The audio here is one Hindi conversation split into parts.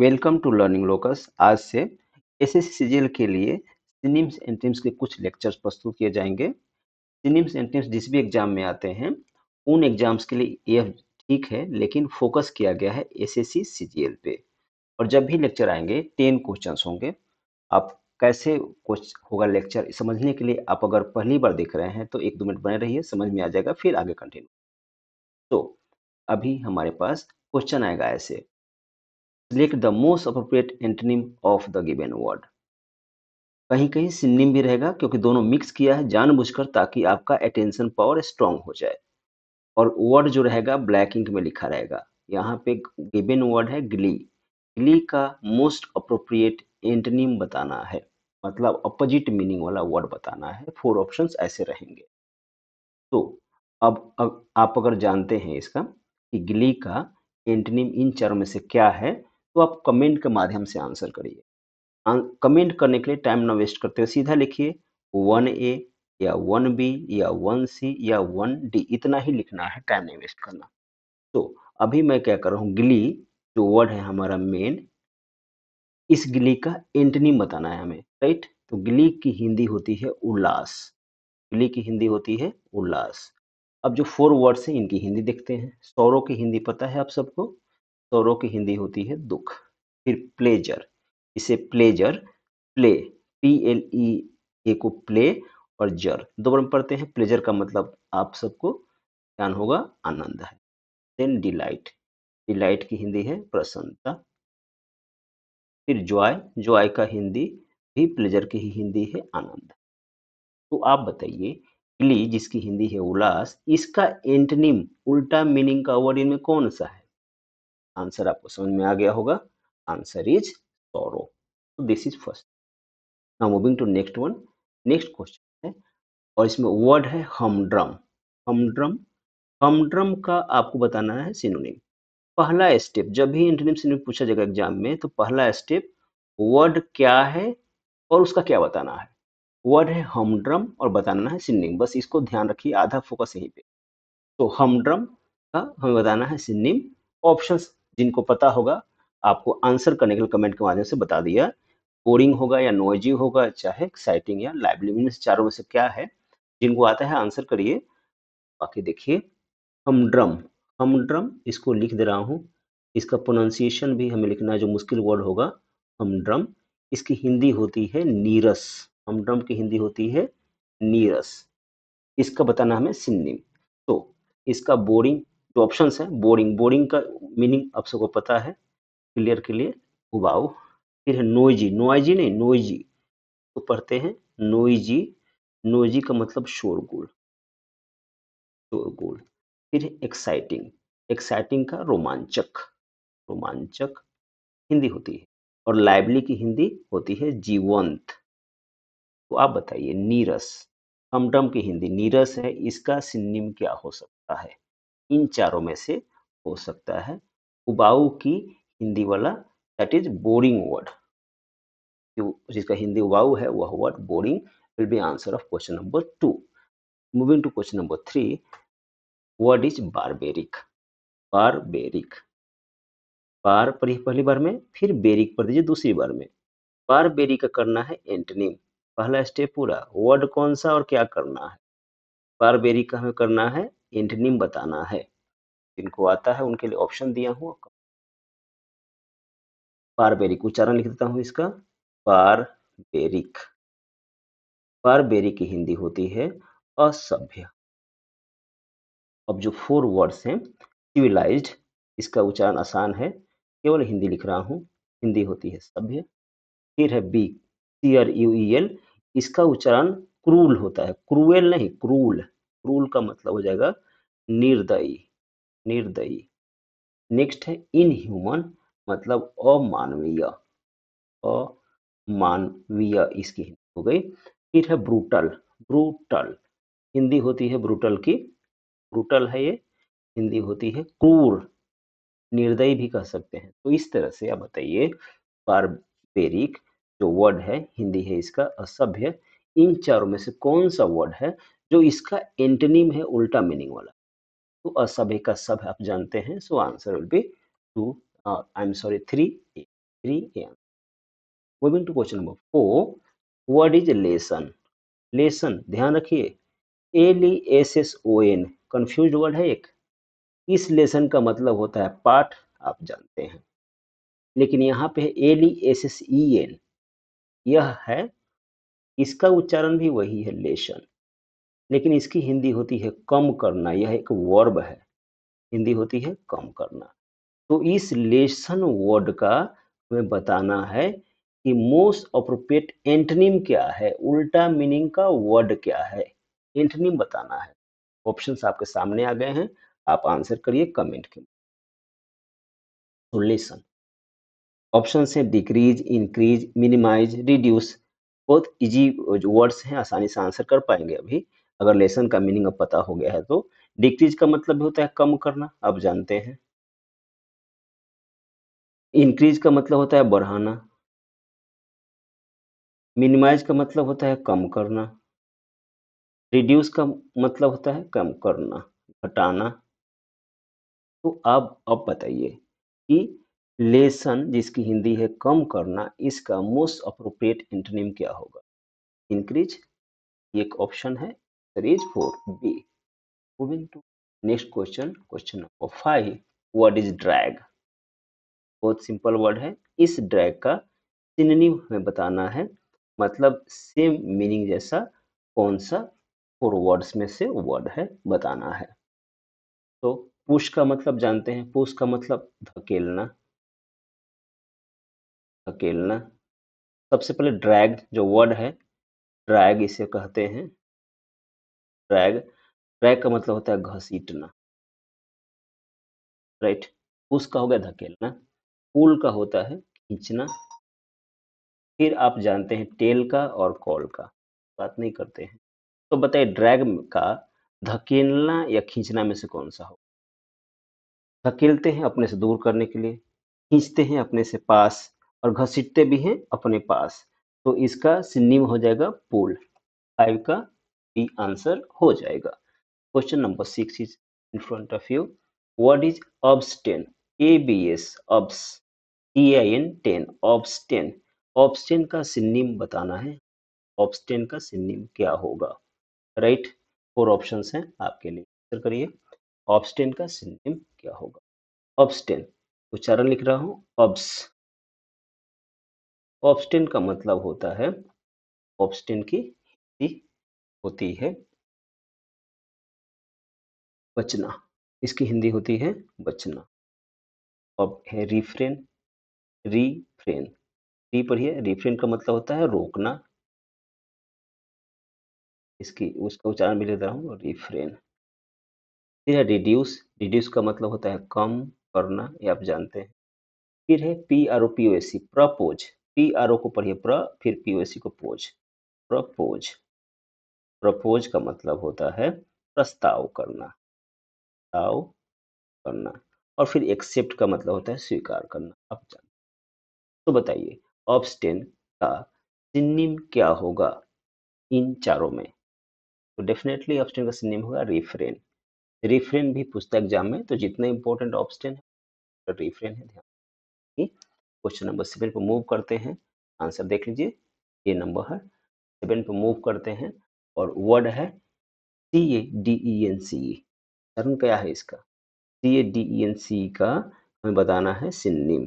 वेलकम टू लर्निंग लोकस आज से एस एस के लिए सिनिम्स एंड टिम्स के कुछ लेक्चर्स प्रस्तुत किए जाएंगे सिनिम्स एंड टिम्स जिस भी एग्जाम में आते हैं उन एग्जाम्स के लिए यह ठीक है लेकिन फोकस किया गया है एस एस सी पे और जब भी लेक्चर आएंगे टेन क्वेश्चन होंगे आप कैसे कुछ होगा लेक्चर समझने के लिए आप अगर पहली बार देख रहे हैं तो एक दो मिनट बने रहिए समझ में आ जाएगा फिर आगे कंटिन्यू तो अभी हमारे पास क्वेश्चन आएगा ऐसे select the most appropriate antonym of द given वर्ड कहीं कहीं सिनिम भी रहेगा क्योंकि दोनों मिक्स किया है जानबूझकर ताकि आपका अटेंशन पावर स्ट्रांग हो जाए और वर्ड जो रहेगा ब्लैक इंक में लिखा रहेगा यहाँ पे गिवन वर्ड है ग्ली ग्ली का मोस्ट अप्रोप्रिएट एंटनिम बताना है मतलब अपोजिट मीनिंग वाला वर्ड बताना है फोर ऑप्शन ऐसे रहेंगे तो अब, अब आप अगर जानते हैं इसका कि ग्ली का एंटनिम इन चारों में से क्या है तो आप कमेंट के माध्यम से आंसर करिए कमेंट करने के लिए टाइम ना वेस्ट करते हो सीधा लिखिए वन ए या वन बी या वन सी या वन डी इतना ही लिखना है टाइम नहीं वेस्ट करना तो अभी मैं क्या कर रहा हूँ गिली जो वर्ड है हमारा मेन इस गिली का एंटनी बताना है हमें राइट तो गिली की हिंदी होती है उल्लास गिली की हिंदी होती है उल्लास अब जो फोर वर्ड्स हैं इनकी हिंदी देखते हैं सौरों की हिंदी पता है आप सबको सोरो की हिंदी होती है दुख फिर प्लेजर इसे pleasure play P L E A को प्ले और जर दो बार पढ़ते हैं प्लेजर का मतलब आप सबको ज्ञान होगा आनंद है देन डिलाइट डिलाइट की हिंदी है प्रसन्नता फिर जॉय जॉय का हिंदी भी प्लेजर की ही हिंदी है आनंद तो आप बताइए ग्ली जिसकी हिंदी है उल्लास इसका एंटनिम उल्टा मीनिंग का वर्ड इनमें कौन सा है आंसर आपको समझ में आ गया होगा answer is sorrow this is first now moving to next one next question है और इसमें वर्ड है हमड्रम हमड्रम हमड्रम का आपको बताना है सिनोनिम पहला स्टेप जब भी इंटरनिम सिनोनिम पूछा जाएगा एग्जाम में तो पहला स्टेप वर्ड क्या है और उसका क्या बताना है वर्ड है हमड्रम और बताना है सिनोनिम बस इसको ध्यान रखिए आधा फोकस यहीं पे तो हमड्रम का हमें बताना है सिनोनिम ऑप्शंस जिनको पता होगा आपको आंसर करने के लिए कमेंट के माध्यम से बता दिया बोरिंग होगा या नोएजी होगा चाहे एक्साइटिंग या मीन चारों में से क्या है जिनको आता है आंसर करिए बाकी देखिए हमड्रम हमड्रम इसको लिख दे रहा हूँ इसका प्रोनाउंसिएशन भी हमें लिखना है जो मुश्किल वर्ड होगा हमड्रम इसकी हिंदी होती है नीरस हमड्रम की हिंदी होती है नीरस इसका बताना हमें सिन्निम तो इसका बोरिंग जो ऑप्शन है बोरिंग बोरिंग का मीनिंग आप सबको पता है क्लियर के लिए उबाऊ फिर है नोइजी नोइजी नहीं नोइजी तो पढ़ते हैं नोइजी नोइजी का मतलब शोरगुल शोरगुल फिर एक्साइटिंग एक्साइटिंग का रोमांचक रोमांचक हिंदी होती है और लाइवली की हिंदी होती है जीवंत तो आप बताइए नीरस हमडम की हिंदी नीरस है इसका सिन्निम क्या हो सकता है इन चारों में से हो सकता है उबाऊ की हिंदी वाला दैट इज बोरिंग वर्ड जिसका हिंदी उबाऊ है वह word boring will be answer of question number two moving to question number three word is barbaric barbaric बार पर पहली बार में फिर बेरिक पर दीजिए दूसरी बार में बार बेरी का करना है एंटनिम पहला स्टेप पूरा वर्ड कौन सा और क्या करना है बार बेरी का हमें करना है एंटनिम बताना है जिनको आता है उनके लिए ऑप्शन दिया हूँ बारबेरिक उच्चारण लिख देता हूँ इसका बारबेरिक बारबेरिक की हिंदी होती है असभ्य अब जो फोर वर्ड्स हैं सिविलाइज्ड इसका उच्चारण आसान है केवल हिंदी लिख रहा हूँ हिंदी होती है सभ्य फिर है B C R U E L इसका उच्चारण क्रूल होता है क्रूएल नहीं क्रूल क्रूल का मतलब हो जाएगा निर्दयी निर्दयी नेक्स्ट है इनह्यूमन मतलब अमानवीय अमानवीय इसकी हिंदी हो गई फिर है ब्रूटल ब्रूटल हिंदी होती है ब्रूटल की ब्रूटल है ये हिंदी होती है क्रूर निर्दयी भी कह सकते हैं तो इस तरह से आप बताइए बारबेरिक जो वर्ड है हिंदी है इसका असभ्य इन चारों में से कौन सा वर्ड है जो इसका एंटनीम है उल्टा मीनिंग वाला तो असभ्य का सब आप जानते हैं so answer will be two I am sorry three A three A moving to question number four word is lesson lesson ध्यान रखिए L E S S O N confuse word है एक इस लेसन का मतलब होता है पाठ आप जानते हैं लेकिन यहाँ पे है L E S S E N यह है इसका उच्चारण भी वही है लेसन लेकिन इसकी हिंदी होती है कम करना यह एक वर्ब है हिंदी होती है कम करना तो इस लेसन वर्ड का हमें बताना है कि मोस्ट अप्रोप्रिएट एंटनिम क्या है उल्टा मीनिंग का वर्ड क्या है एंटनिम बताना है ऑप्शंस आपके सामने आ गए हैं आप आंसर करिए कमेंट के तो लेसन ऑप्शन है डिक्रीज इंक्रीज मिनिमाइज रिड्यूस बहुत इजी वर्ड्स हैं आसानी से आंसर कर पाएंगे अभी अगर लेसन का मीनिंग अब पता हो गया है तो डिक्रीज का मतलब होता है कम करना आप जानते हैं इंक्रीज का मतलब होता है बढ़ाना मिनिमाइज का मतलब होता है कम करना रिड्यूस का मतलब होता है कम करना घटाना तो आप अब बताइए कि लेसन जिसकी हिंदी है कम करना इसका मोस्ट अप्रोप्रिएट इंटरनेम क्या होगा इंक्रीज एक ऑप्शन है Answer is 4B. Moving to next question, question number 5. What is drag? बहुत सिंपल वर्ड है इस ड्रैग का सिनेनिम हमें बताना है मतलब सेम मीनिंग जैसा कौन सा फोर वर्ड्स में से वर्ड है बताना है तो पुश का मतलब जानते हैं पुश का मतलब धकेलना धकेलना सबसे पहले ड्रैग जो वर्ड है ड्रैग इसे कहते हैं ड्रैग ड्रैग का मतलब होता है घसीटना राइट पुश का हो गया धकेलना पुल का होता है खींचना फिर आप जानते हैं टेल का और कॉल का बात नहीं करते हैं तो बताइए ड्रैग का धकेलना या खींचना में से कौन सा हो धकेलते हैं अपने से दूर करने के लिए खींचते हैं अपने से पास और घसीटते भी हैं अपने पास तो इसका सिन्नी हो जाएगा पुल फाइव का बी आंसर हो जाएगा question number six is in front of you what is abstain A B S abs T I N ten abstain abstain का सिन्नीम बताना है ऑब्स टेन का सिन्नीम क्या होगा राइट फोर ऑप्शन हैं आपके लिए आंसर करिए ऑब्स टेन का सिन्नीम क्या होगा ऑब्स टेन उच्चारण लिख रहा हूँ ऑब्स ऑब्सटेन का मतलब होता है ऑब्सटेन की हिंदी होती है बचना इसकी हिंदी होती है बचना अब है रिफ्रेन रिफ्रेन री पढ़िए रिफ्रेन का मतलब होता है रोकना इसकी उसका उच्चारण भी लेता हूँ रिफ्रेन फिर है रिड्यूस रिड्यूस का मतलब होता है कम करना ये आप जानते हैं फिर है P R O P O S C propose P R O को पढ़िए प्र फिर पी ओ एस सी को पोज प्रपोज प्रपोज का मतलब होता है प्रस्ताव करना प्रस्ताव करना और फिर एक्सेप्ट का मतलब होता है स्वीकार करना अब जान तो बताइए ऑब्सटेन का सिन्निम क्या होगा इन चारों में तो डेफिनेटली ऑब्सटेन का सिन्निम होगा रिफ्रेन रिफ्रेन भी पुस्तक एग्जाम में तो जितना इंपॉर्टेंट ऑब्सटेन है रिफ्रेन तो है ध्यान क्वेश्चन नंबर सेवन पर मूव करते हैं आंसर देख लीजिए ये नंबर है सेवन पर मूव करते हैं और वर्ड है C A D E N C E term क्या है इसका सी A D E N C ई का हमें बताना है सिन्नीम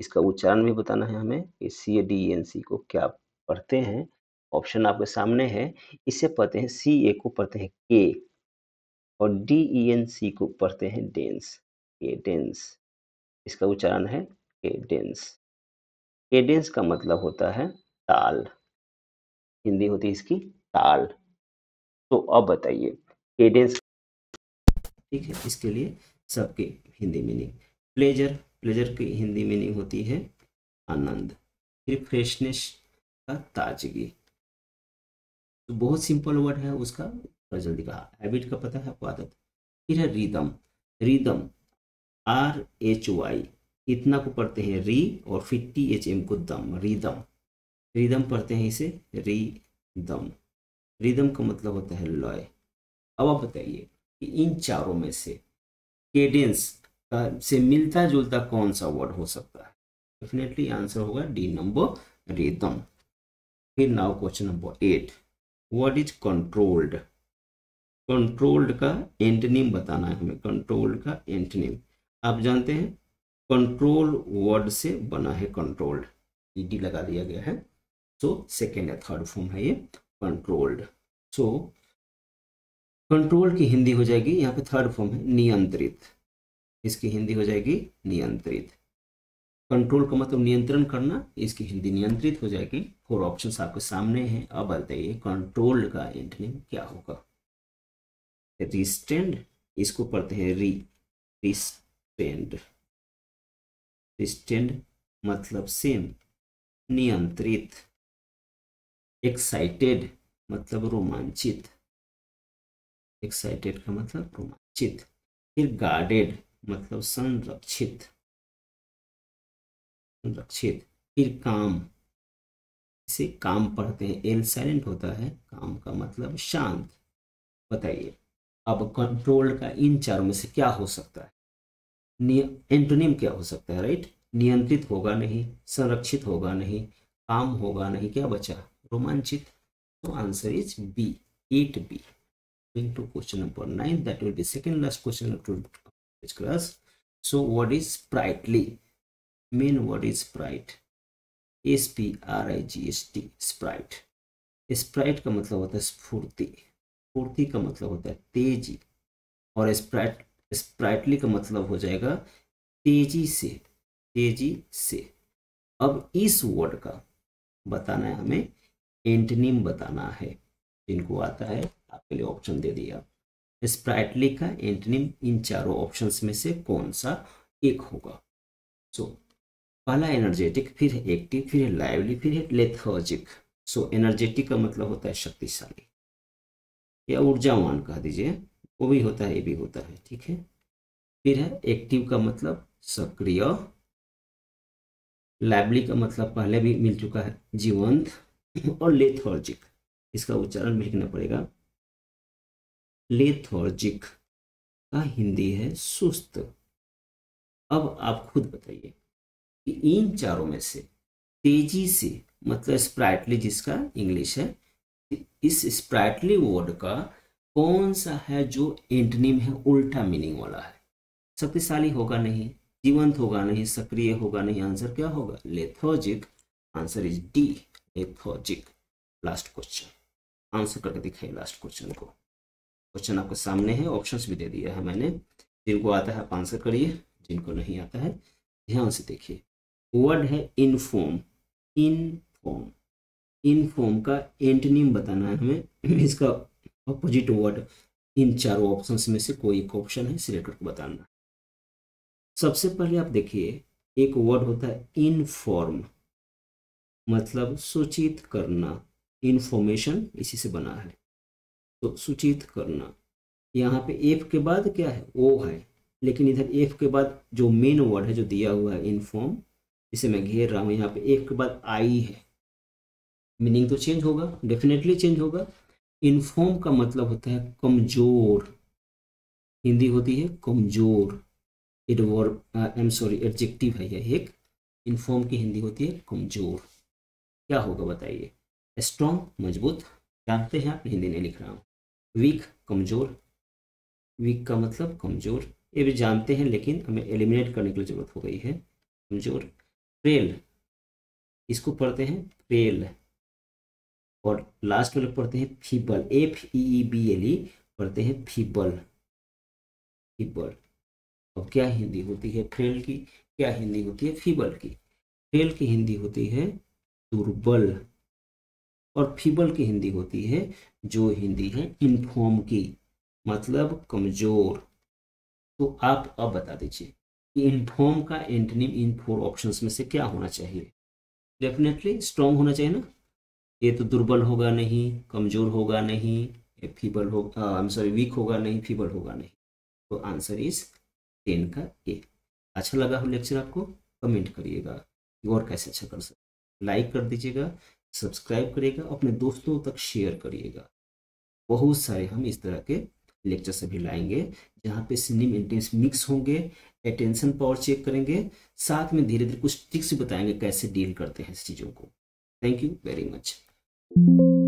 इसका उच्चारण भी बताना है हमें कि सी ए डी ई एन सी को क्या पढ़ते हैं ऑप्शन आपके सामने है इसे पढ़ते हैं सी ए को पढ़ते हैं के और डी ई एन सी को पढ़ते हैं डेंस के डेंस इसका उच्चारण है केडेंस एडेंस का मतलब होता है ताल हिंदी होती है इसकी ताल तो अब बताइए केडेंस ठीक है इसके लिए सबके हिंदी मीनिंग प्लेजर प्लेजर की हिंदी मीनिंग होती है आनंद फिर फ्रेशनेस का ताजगी तो बहुत सिंपल वर्ड है उसका जल्दी कहा हैबिट का पता है आदत फिर है rhythm rhythm R H Y इतना को पढ़ते हैं री और फिर टी एच एम को दम रिदम रिदम पढ़ते हैं इसे रिदम रिदम का मतलब होता है लॉय अब आप बताइए कि इन चारों में से केडेंस का से मिलता जुलता कौन सा वर्ड हो सकता है डेफिनेटली आंसर होगा डी नंबर रिदम फिर now question number eight what is controlled controlled का एंटनिम बताना है हमें कंट्रोल्ड का एंटनिम आप जानते हैं कंट्रोल वर्ड से बना है कंट्रोल्ड ईडी e लगा दिया गया है सो सेकेंड या थर्ड फॉर्म है ये कंट्रोल्ड सो कंट्रोल की हिंदी हो जाएगी यहाँ पे थर्ड फॉर्म है नियंत्रित इसकी हिंदी हो जाएगी नियंत्रित कंट्रोल का मतलब नियंत्रण करना इसकी हिंदी नियंत्रित हो जाएगी फोर ऑप्शन आपके सामने हैं अब बताइए कंट्रोल का एंटनिम क्या होगा रिस्टेंड इसको पढ़ते हैं री रिस्टेंड रिस्टेंड मतलब सेम नियंत्रित एक्साइटेड मतलब रोमांचित एक्साइटेड का मतलब रोमांचित फिर गार्डेड मतलब संरक्षित संरक्षित फिर काम इसे काम पढ़ते हैं एल साइलेंट होता है काम का मतलब शांत बताइए अब कंट्रोल का इन चारों में से क्या हो सकता है एंटोनिम क्या हो सकता है राइट नियंत्रित होगा नहीं संरक्षित होगा नहीं काम होगा नहीं क्या बचा romanchit so answer is b 8b going to question number 9 that will be second last question of today's class so what is sprightly mean what is sprite S P R I G S T sprite sprite का मतलब होता है स्फूर्ति स्फूर्ति का मतलब होता है तेजी और स्प्राइट स्प्राइटली का मतलब हो जाएगा तेजी से तेजी से अब इस वर्ड का बताना है हमें एंटनिम बताना है जिनको आता है आपके लिए ऑप्शन दे दिया स्प्राइटली का एंटनीम इन चारों ऑप्शंस में से कौन सा एक होगा सो so, पहला एनर्जेटिक फिर है एक्टिव फिर है लाइवली फिर है लेथर्जिक सो so, एनर्जेटिक का मतलब होता है शक्तिशाली या ऊर्जावान कह दीजिए वो भी होता है ये भी होता है ठीक है फिर है एक्टिव का मतलब सक्रिय लाइवली का मतलब पहले भी मिल चुका है जीवंत और लेथोर्जिक इसका उच्चारण भी लिखना पड़ेगा लेथोर्जिक का हिंदी है सुस्त अब आप खुद बताइए कि इन चारों में से तेजी से मतलब स्प्राइटली जिसका इंग्लिश है इस स्प्राइटली वर्ड का कौन सा है जो एंटनिम है उल्टा मीनिंग वाला है शक्तिशाली होगा नहीं जीवंत होगा नहीं सक्रिय होगा नहीं आंसर क्या होगा lethargic answer is D lethargic last question answer करके दिखाइए लास्ट क्वेश्चन को क्वेश्चन आपके सामने है ऑप्शंस भी दे दिया है मैंने जिनको आता है आप आंसर करिए जिनको नहीं आता है ध्यान से देखिए वर्ड है इनफॉर्म इनफॉर्म इनफॉर्म का एंटनीम बताना है हमें इसका अपोजिट वर्ड इन चारों ऑप्शंस में से कोई एक ऑप्शन है सिलेक्ट करके बताना सबसे पहले आप देखिए एक वर्ड होता है इनफॉर्म मतलब सूचित करना इन्फॉर्मेशन इसी से बना है तो सूचित करना यहाँ पे एफ के बाद क्या है ओ है लेकिन इधर एफ के बाद जो मेन वर्ड है जो दिया हुआ है इनफॉर्म इसे मैं घेर रहा हूँ यहाँ पे एफ के बाद आई है मीनिंग तो चेंज होगा डेफिनेटली चेंज होगा इनफॉर्म का मतलब होता है कमजोर हिंदी होती है कमजोर adverb I am sorry adjective है यह एक इनफॉर्म की हिंदी होती है कमजोर क्या होगा बताइए स्ट्रॉन्ग मजबूत जानते हैं आप हिंदी नहीं लिख रहा हूँ वीक कमज़ोर वीक का मतलब कमज़ोर ये भी जानते हैं लेकिन हमें एलिमिनेट करने की ज़रूरत हो गई है कमज़ोर फ्रेल इसको पढ़ते हैं फ्रेल और लास्ट में लोग पढ़ते हैं feeble F E B L E पढ़ते हैं फीबल फीबल और क्या हिंदी होती है फ्रेल की क्या हिंदी होती है फीबल की फ्रेल की हिंदी होती है दुर्बल और फीबल की हिंदी होती है जो हिंदी है इनफॉर्म की मतलब कमजोर तो आप अब बता दीजिए कि इनफॉर्म का एंटनिम इन फोर ऑप्शंस में से क्या होना चाहिए डेफिनेटली स्ट्रांग होना चाहिए ना ये तो दुर्बल होगा नहीं कमजोर होगा नहीं फीबल होगा आई एम सॉरी वीक होगा नहीं फीबल होगा नहीं तो आंसर इज टेन का ए अच्छा लगा हो लेक्चर आपको कमेंट करिएगा और कैसे अच्छा कर सकते लाइक कर दीजिएगा सब्सक्राइब करिएगा अपने दोस्तों तक शेयर करिएगा बहुत सारे हम इस तरह के लेक्चर सभी लाएंगे जहाँ पे सिनिम इंटेंस मिक्स होंगे अटेंशन पावर चेक करेंगे साथ में धीरे धीरे कुछ टिक्स बताएंगे कैसे डील करते हैं इस चीज़ों को थैंक यू वेरी मच